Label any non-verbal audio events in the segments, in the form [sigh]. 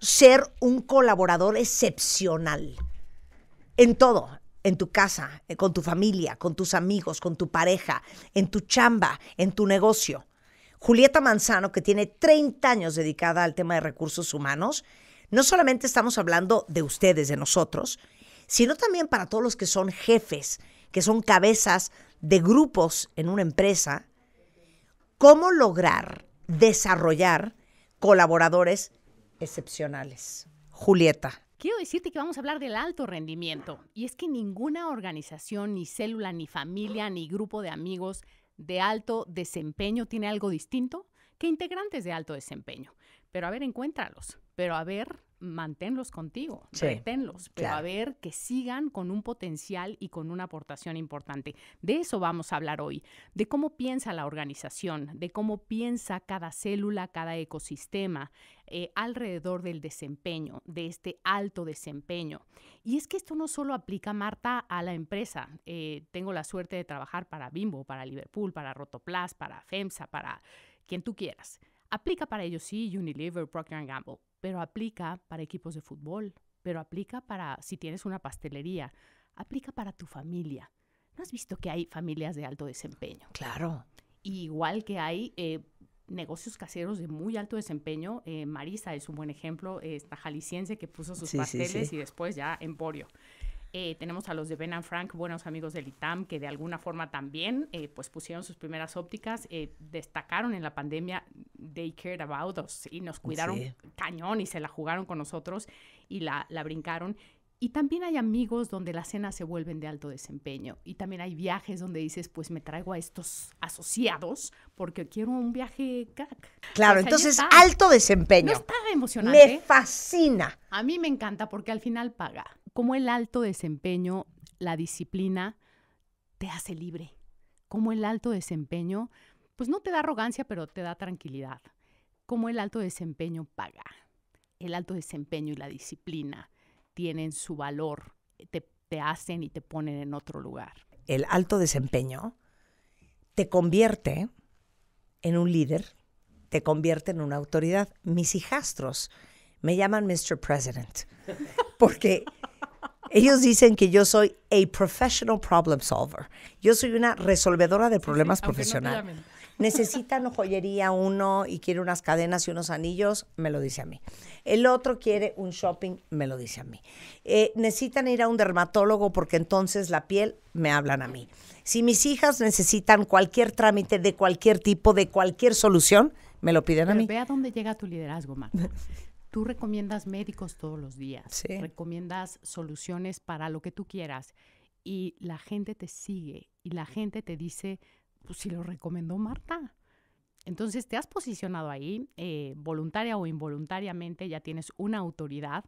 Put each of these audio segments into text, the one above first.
ser un colaborador excepcional en todo, en tu casa, eh, con tu familia, con tus amigos, con tu pareja, en tu chamba, en tu negocio. Julieta Manzano, que tiene 30 años dedicada al tema de recursos humanos, no solamente estamos hablando de ustedes, de nosotros, sino también para todos los que son jefes, que son cabezas de grupos en una empresa, cómo lograr desarrollar colaboradores excepcionales. Julieta. Quiero decirte que vamos a hablar del alto rendimiento. Y es que ninguna organización, ni célula, ni familia, ni grupo de amigos de alto desempeño tiene algo distinto que integrantes de alto desempeño. Pero a ver, encuéntralos. Pero a ver, manténlos contigo, sí, pero a ver que sigan con un potencial y con una aportación importante. De eso vamos a hablar hoy, de cómo piensa la organización, de cómo piensa cada célula, cada ecosistema eh, alrededor del desempeño, de este alto desempeño. Y es que esto no solo aplica, Marta, a la empresa. Eh, tengo la suerte de trabajar para Bimbo, para Liverpool, para Rotoplas, para FEMSA, para quien tú quieras. Aplica para ellos sí, Unilever, Procter Gamble, pero aplica para equipos de fútbol, pero aplica para si tienes una pastelería, aplica para tu familia. ¿No has visto que hay familias de alto desempeño? Claro. igual que hay eh, negocios caseros de muy alto desempeño, eh, Marisa es un buen ejemplo, eh, esta jalisciense que puso sus pasteles y después ya Emporio. Eh, tenemos a los de Ben and Frank, buenos amigos del ITAM, que de alguna forma también eh, pues pusieron sus primeras ópticas, eh, destacaron en la pandemia, they cared about us y nos cuidaron cañón y se la jugaron con nosotros y la, la brincaron. Y también hay amigos donde las cenas se vuelven de alto desempeño. Y también hay viajes donde dices, pues me traigo a estos asociados porque quiero un viaje crack. Claro, entonces alto desempeño. No está emocionante. Me fascina. A mí me encanta porque al final paga. Como el alto desempeño, la disciplina te hace libre. Como el alto desempeño, pues no te da arrogancia, pero te da tranquilidad. Como el alto desempeño paga. El alto desempeño y la disciplina tienen su valor, eh, te, hacen y te ponen en otro lugar. El alto desempeño te convierte en un líder, te convierte en una autoridad. Mis hijastros me llaman Mr. President [laughs] porque ellos dicen que yo soy a professional problem solver. Yo soy una resolvedora de problemas profesional. profesionales necesitan joyería uno y quiere unas cadenas y unos anillos, me lo dice a mí. El otro quiere un shopping, me lo dice a mí. Eh, necesitan ir a un dermatólogo porque entonces la piel me hablan a mí. Si mis hijas necesitan cualquier trámite de cualquier tipo, de cualquier solución, me lo piden a mí. Vea dónde llega tu liderazgo, Marta. tú recomiendas médicos todos los días, sí. recomiendas soluciones para lo que tú quieras y la gente te sigue y la gente te dice, pues si lo recomendó Marta. Entonces te has posicionado ahí, eh, voluntaria o involuntariamente, ya tienes una autoridad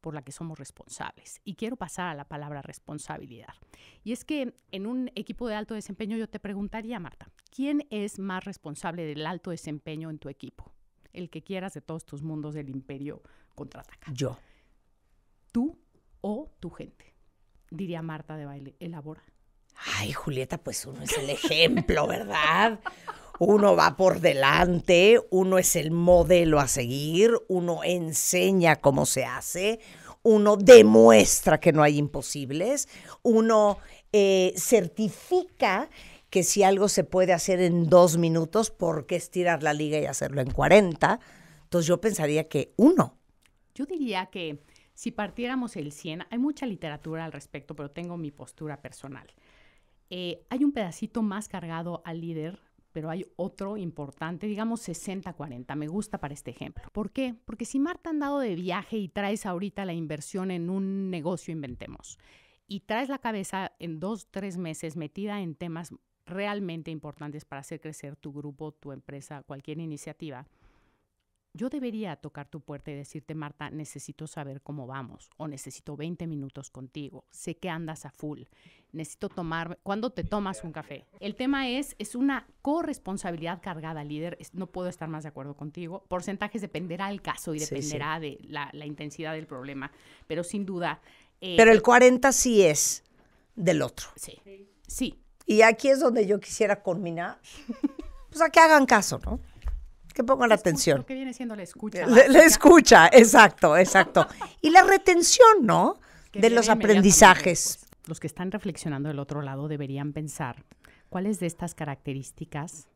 por la que somos responsables. Y quiero pasar a la palabra responsabilidad. Y es que en un equipo de alto desempeño yo te preguntaría, Marta, ¿quién es más responsable del alto desempeño en tu equipo? El que quieras de todos tus mundos del imperio contraataca. Yo. Tú o tu gente. Diría Marta de Baile, elabora. Ay, Julieta, pues uno es el ejemplo, ¿verdad? Uno va por delante, uno es el modelo a seguir, uno enseña cómo se hace, uno demuestra que no hay imposibles, uno eh, certifica que si algo se puede hacer en dos minutos, ¿por qué estirar la liga y hacerlo en 40? Entonces yo pensaría que uno. Yo diría que si partiéramos el 100, hay mucha literatura al respecto, pero tengo mi postura personal. Eh, hay un pedacito más cargado al líder, pero hay otro importante, digamos 60-40, me gusta para este ejemplo. ¿Por qué? Porque si Marta ha andado de viaje y traes ahorita la inversión en un negocio, inventemos, y traes la cabeza en dos, tres meses metida en temas realmente importantes para hacer crecer tu grupo, tu empresa, cualquier iniciativa, yo debería tocar tu puerta y decirte, Marta, necesito saber cómo vamos o necesito 20 minutos contigo. Sé que andas a full. Necesito tomar, ¿cuándo te tomas un café? El tema es, es una corresponsabilidad cargada, líder. No puedo estar más de acuerdo contigo. Porcentajes dependerá del caso y dependerá de la, intensidad del problema, pero sin duda. Eh, pero el 40 sí es del otro. Sí, sí. Y aquí es donde yo quisiera culminar. Pues sea, que hagan caso, ¿no? que pongo la atención. Lo que viene siendo la escucha. La, escucha, exacto, exacto. [laughs] y la retención, ¿no? de los aprendizajes. los que están reflexionando del otro lado deberían pensar cuáles de estas características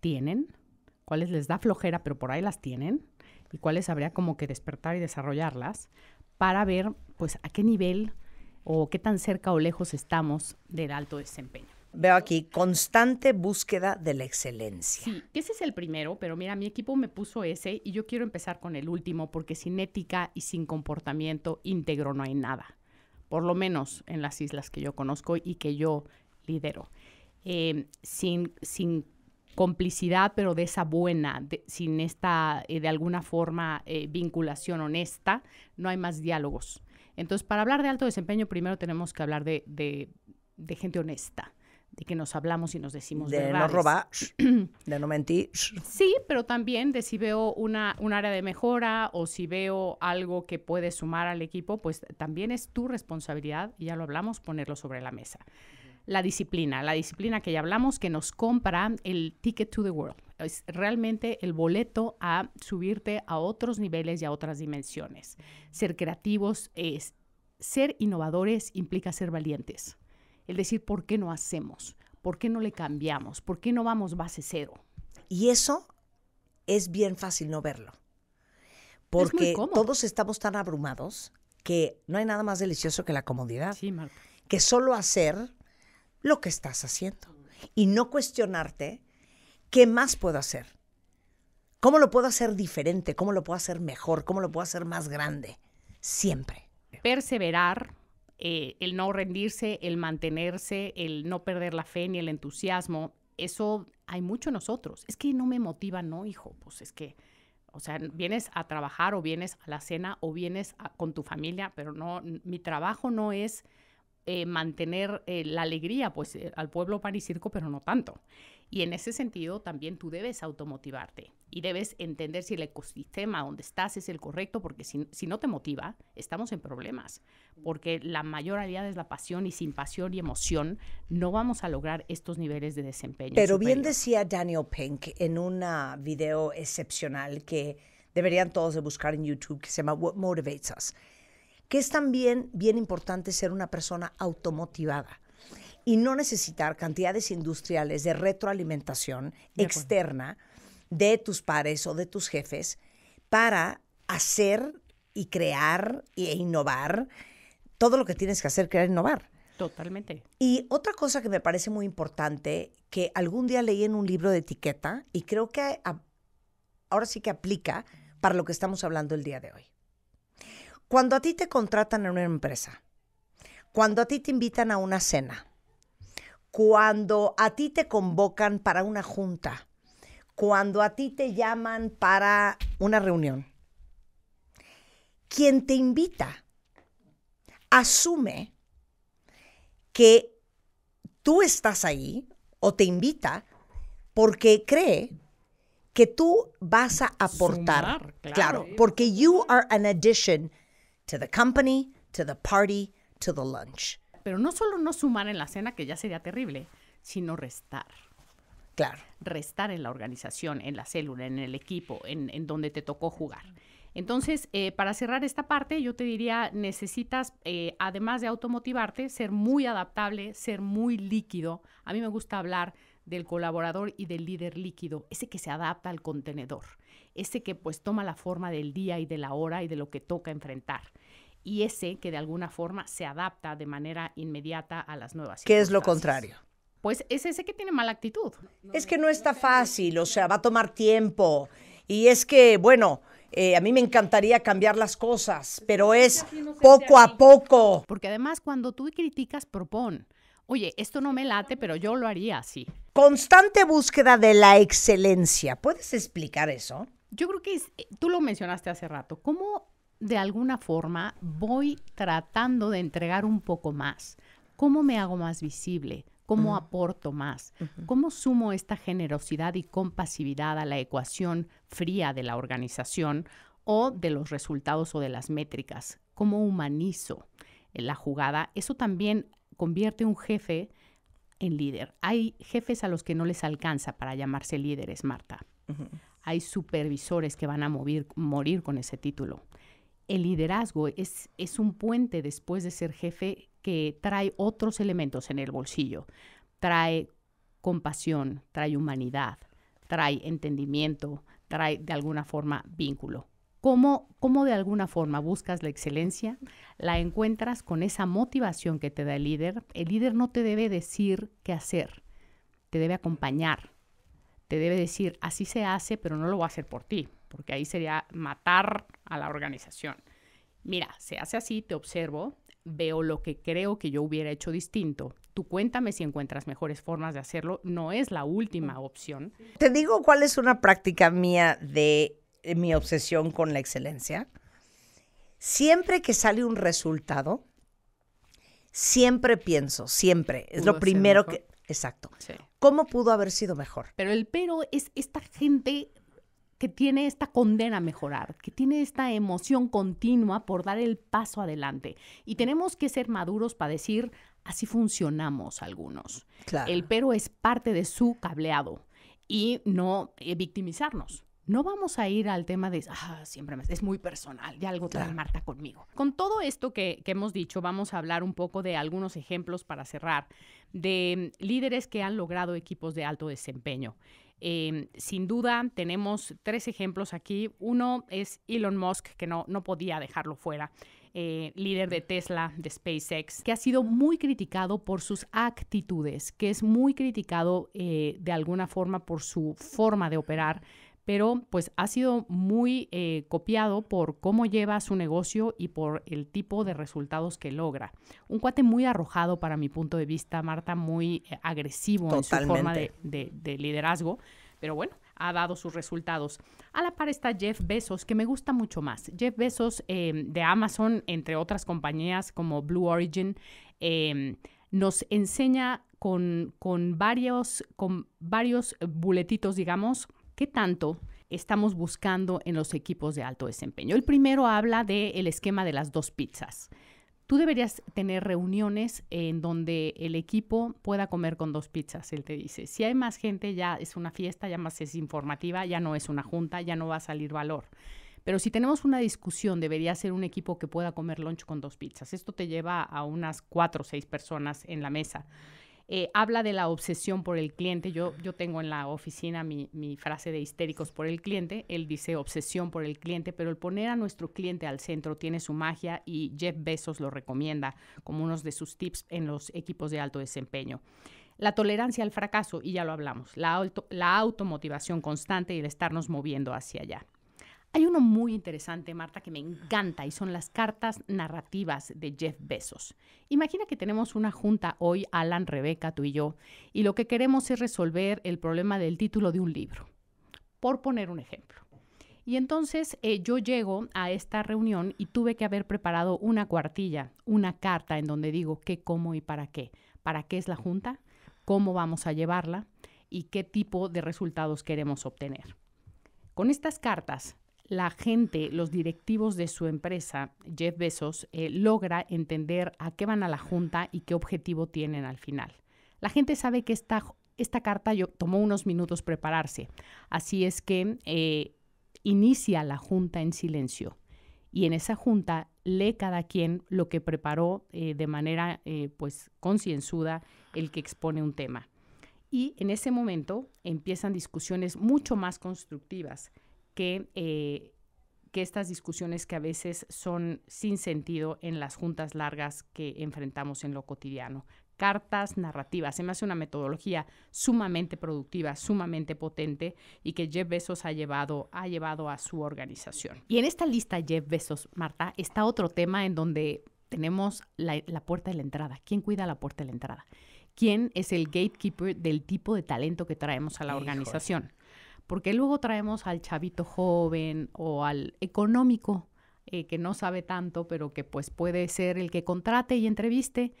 tienen, cuáles les da flojera, pero por ahí las tienen, y cuáles habría como que despertar y desarrollarlas para ver pues a qué nivel o qué tan cerca o lejos estamos del alto desempeño veo aquí, constante búsqueda de la excelencia. Sí, ese es el primero, pero mira, mi equipo me puso ese y yo quiero empezar con el último, porque sin ética y sin comportamiento íntegro no hay nada, por lo menos en las islas que yo conozco y que yo lidero. Em, sin, complicidad, pero de esa buena, sin esta, eh, de alguna forma, eh, vinculación honesta, no hay más diálogos. Entonces, para hablar de alto desempeño, primero tenemos que hablar de gente honesta de que nos hablamos y nos decimos de no robar, [clears throat] de no mentir. Sí, pero también de si veo una, un área de mejora o si veo algo que puede sumar al equipo, pues también es tu responsabilidad, y ya lo hablamos, ponerlo sobre la mesa. La disciplina, la disciplina que ya hablamos que nos compra el ticket to the world. Es realmente el boleto a subirte a otros niveles y a otras dimensiones. Ser creativos es ser innovadores implica ser valientes el decir por qué no hacemos, por qué no le cambiamos, por qué no vamos base cero. Y eso es bien fácil no verlo, porque todos estamos tan abrumados que no hay nada más delicioso que la comodidad, que solo hacer lo que estás haciendo y no cuestionarte qué más puedo hacer. ¿Cómo lo puedo hacer diferente? ¿Cómo lo puedo hacer mejor? ¿Cómo lo puedo hacer más grande? Siempre. Perseverar, eh, el no rendirse, el mantenerse, el no perder la fe ni el entusiasmo, eso hay mucho en nosotros. Es que no me motiva, no, hijo, pues es que, o sea, vienes a trabajar o vienes a la cena o vienes con tu familia, pero no, mi trabajo no es eh, mantener eh, la alegría, pues al pueblo pan y circo, pero no tanto. Y en ese sentido también tú debes automotivarte y debes entender si el ecosistema donde estás es el correcto, porque si, no te motiva, estamos en problemas, porque la mayor es la pasión y sin pasión y emoción no vamos a lograr estos niveles de desempeño. Pero bien decía Daniel Pink en un ah, video excepcional que deberían todos de buscar en YouTube, que se llama What Motivates Us, que es también bien importante ser una persona automotivada y no necesitar cantidades industriales de retroalimentación externa de tus pares o de tus jefes para hacer y crear e innovar todo lo que tienes que hacer, crear e innovar. Totalmente. Y otra cosa que me parece muy importante, que algún día leí en un libro de etiqueta y creo que ahora sí que aplica para lo que estamos hablando el día de hoy. Cuando a ti te contratan en una empresa, cuando a ti te invitan a una cena, cuando a ti te convocan para una junta, cuando a ti te llaman para una reunión, quien te invita asume que tú estás ahí o te invita porque cree que tú vas a aportar. claro. claro, porque you are an addition to the company, to the party, to the lunch. Pero no solo no sumar en la cena, que ya sería terrible, sino restar. Claro. Restar en la organización, en la célula, en el equipo, en, donde te tocó jugar. Entonces, eh, para cerrar esta parte, yo te diría, necesitas, eh, además de automotivarte, ser muy adaptable, ser muy líquido. A mí me gusta hablar del colaborador y del líder líquido, ese que se adapta al contenedor, ese que pues toma la forma del día y de la hora y de lo que toca enfrentar y ese que de alguna forma se adapta de manera inmediata a las nuevas ¿Qué es lo contrario? Pues es ese que tiene mala actitud. Es que no está fácil, o sea, va a tomar tiempo. Y es que, bueno, eh, a mí me encantaría cambiar las cosas, pero es poco a poco. Porque además cuando tú criticas, propón. Oye, esto no me late, pero yo lo haría así. Constante búsqueda de la excelencia. ¿Puedes explicar eso? Yo creo que eh, tú lo mencionaste hace rato. ¿Cómo de alguna forma voy tratando de entregar un poco más. ¿Cómo me hago más visible? ¿Cómo aporto más? ¿Cómo sumo esta generosidad y compasividad a la ecuación fría de la organización o de los resultados o de las métricas? ¿Cómo humanizo la jugada? Eso también convierte un jefe en líder. Hay jefes a los que no les alcanza para llamarse líderes, Marta. Hay supervisores que van a morir con ese título el liderazgo es, es un puente después de ser jefe que trae otros elementos en el bolsillo. Trae compasión, trae humanidad, trae entendimiento, trae de alguna forma vínculo. ¿Cómo, ¿Cómo, de alguna forma buscas la excelencia? La encuentras con esa motivación que te da el líder. El líder no te debe decir qué hacer, te debe acompañar, te debe decir, así se hace, pero no lo va a hacer por ti, porque ahí sería matar a la organización. Mira, se hace así, te observo, veo lo que creo que yo hubiera hecho distinto. Tú cuéntame si encuentras mejores formas de hacerlo. No es la última mm. opción. Te digo cuál es una práctica mía de eh, mi obsesión con la excelencia. Siempre que sale un resultado, siempre pienso, siempre. Es lo primero que... Exacto. ¿Cómo pudo haber sido mejor? Pero el pero es esta gente que tiene esta condena a mejorar, que tiene esta emoción continua por dar el paso adelante. Y tenemos que ser maduros para decir, así funcionamos algunos. El pero es parte de su cableado y no eh, victimizarnos. No vamos a ir al tema de, ah, siempre me, es muy personal, ya algo trae Marta conmigo. Con todo esto que hemos dicho, vamos a hablar un poco de algunos ejemplos para cerrar, de mm, líderes que han logrado equipos de alto desempeño. Em, sin duda, tenemos tres ejemplos aquí. Uno es Elon Musk, que no, podía dejarlo fuera. Eh, líder de Tesla, de SpaceX, que ha sido muy criticado por sus actitudes, que es muy criticado eh, de alguna forma por su forma de operar, pero pues ha sido muy eh, copiado por cómo lleva su negocio y por el tipo de resultados que logra. Un cuate muy arrojado para mi punto de vista, Marta, muy eh, agresivo en su forma de, liderazgo, pero bueno, ha dado sus resultados. A la par está Jeff Bezos, que me gusta mucho más. Jeff Bezos eh, de Amazon, entre otras compañías como Blue Origin, nos enseña con, con, varios, con varios buletitos, digamos, ¿Qué tanto estamos buscando en los equipos de alto desempeño? El primero habla del esquema de las dos pizzas. Tú deberías tener reuniones en donde el equipo pueda comer con dos pizzas, él te dice. Si hay más gente, ya es una fiesta, ya más es informativa, ya no es una junta, ya no va a salir valor. Pero si tenemos una discusión, debería ser un equipo que pueda comer lunch con dos pizzas. Esto te lleva a unas cuatro o seis personas en la mesa. Eh, habla de la obsesión por el cliente. Yo, yo tengo en la oficina mi, frase de histéricos por el cliente. Él dice obsesión por el cliente, pero el poner a nuestro cliente al centro tiene su magia y Jeff Bezos lo recomienda como uno de sus tips en los equipos de alto desempeño. La tolerancia al fracaso, y ya lo hablamos, la, auto, la automotivación constante y el estarnos moviendo hacia allá. Hay uno muy interesante, Marta, que me encanta y son las cartas narrativas de Jeff Bezos. Imagina que tenemos una junta hoy, Alan, Rebeca, tú y yo, y lo que queremos es resolver el problema del título de un libro, por poner un ejemplo. Y entonces eh, yo llego a esta reunión y tuve que haber preparado una cuartilla, una carta en donde digo qué, cómo y para qué. ¿Para qué es la junta? ¿Cómo vamos a llevarla? ¿Y qué tipo de resultados queremos obtener? Con estas cartas la gente, los directivos de su empresa, Jeff Bezos, eh, logra entender a qué van a la junta y qué objetivo tienen al final. La gente sabe que esta, carta yo, tomó unos minutos prepararse, así es que eh, inicia la junta en silencio y en esa junta lee cada quien lo que preparó eh, de manera pues concienzuda el que expone un tema. Y en ese momento empiezan discusiones mucho más constructivas eh, que, estas discusiones que a veces son sin sentido en las juntas largas que enfrentamos en lo cotidiano. Cartas narrativas. Se me hace una metodología sumamente productiva, sumamente potente y que Jeff Bezos ha llevado, ha llevado a su organización. Y en esta lista, Jeff Bezos, Marta, está otro tema en donde tenemos la, puerta de la entrada. ¿Quién cuida la puerta de la entrada? quién es el gatekeeper del tipo de talento que traemos a la organización porque luego traemos al chavito joven o al económico eh, que no sabe tanto, pero que pues puede ser el que contrate y entreviste,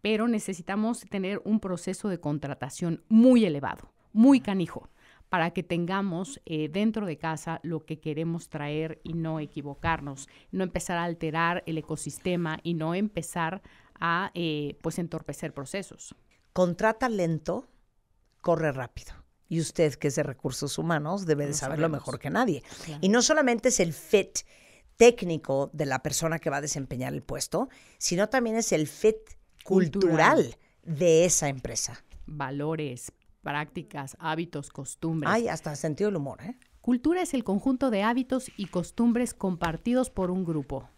pero necesitamos tener un proceso de contratación muy elevado, muy canijo para que tengamos eh, dentro de casa lo que queremos traer y no equivocarnos, no empezar a alterar el ecosistema y no empezar a eh, pues entorpecer procesos. Contrata lento, corre rápido y usted que es de recursos humanos debe de saberlo mejor que nadie. Y no solamente es el fit técnico de la persona que va a desempeñar el puesto, sino también es el fit cultural, de esa empresa. Valores, prácticas, hábitos, costumbres. Ay, hasta sentido del humor, ¿eh? Cultura es el conjunto de hábitos y costumbres compartidos por un grupo.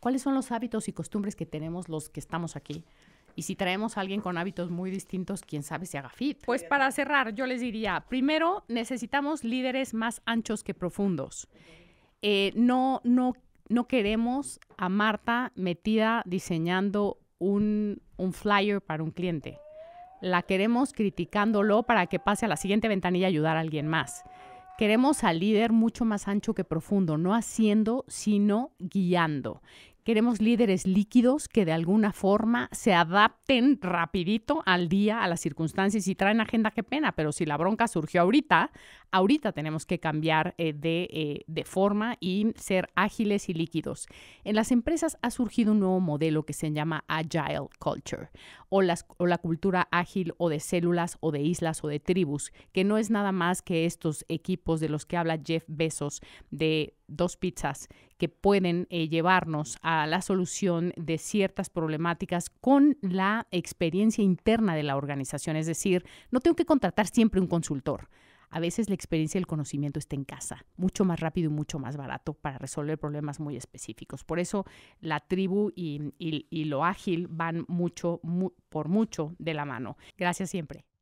¿Cuáles son los hábitos y costumbres que tenemos los que estamos aquí? Y si traemos a alguien con hábitos muy distintos, quién sabe si haga fit. Pues para cerrar, yo les diría, primero necesitamos líderes más anchos que profundos. Eh, no, no, no queremos a Marta metida diseñando un, flyer para un cliente. La queremos criticándolo para que pase a la siguiente ventanilla a ayudar a alguien más. Queremos al líder mucho más ancho que profundo, no haciendo, sino guiando. Queremos líderes líquidos que de alguna forma se adapten rapidito al día, a las circunstancias y traen agenda, qué pena, pero si la bronca surgió ahorita, ahorita tenemos que cambiar eh, eh, de, forma y ser ágiles y líquidos. En las empresas ha surgido un nuevo modelo que se llama Agile Culture o, la cultura ágil o de células o de islas o de tribus, que no es nada más que estos equipos de los que habla Jeff Bezos de dos pizzas que pueden eh, llevarnos a la solución de ciertas problemáticas con la experiencia interna de la organización. Es decir, no tengo que contratar siempre un consultor a veces la experiencia y el conocimiento está en casa, mucho más rápido y mucho más barato para resolver problemas muy específicos. Por eso la tribu y, lo ágil van mucho, por mucho de la mano. Gracias siempre.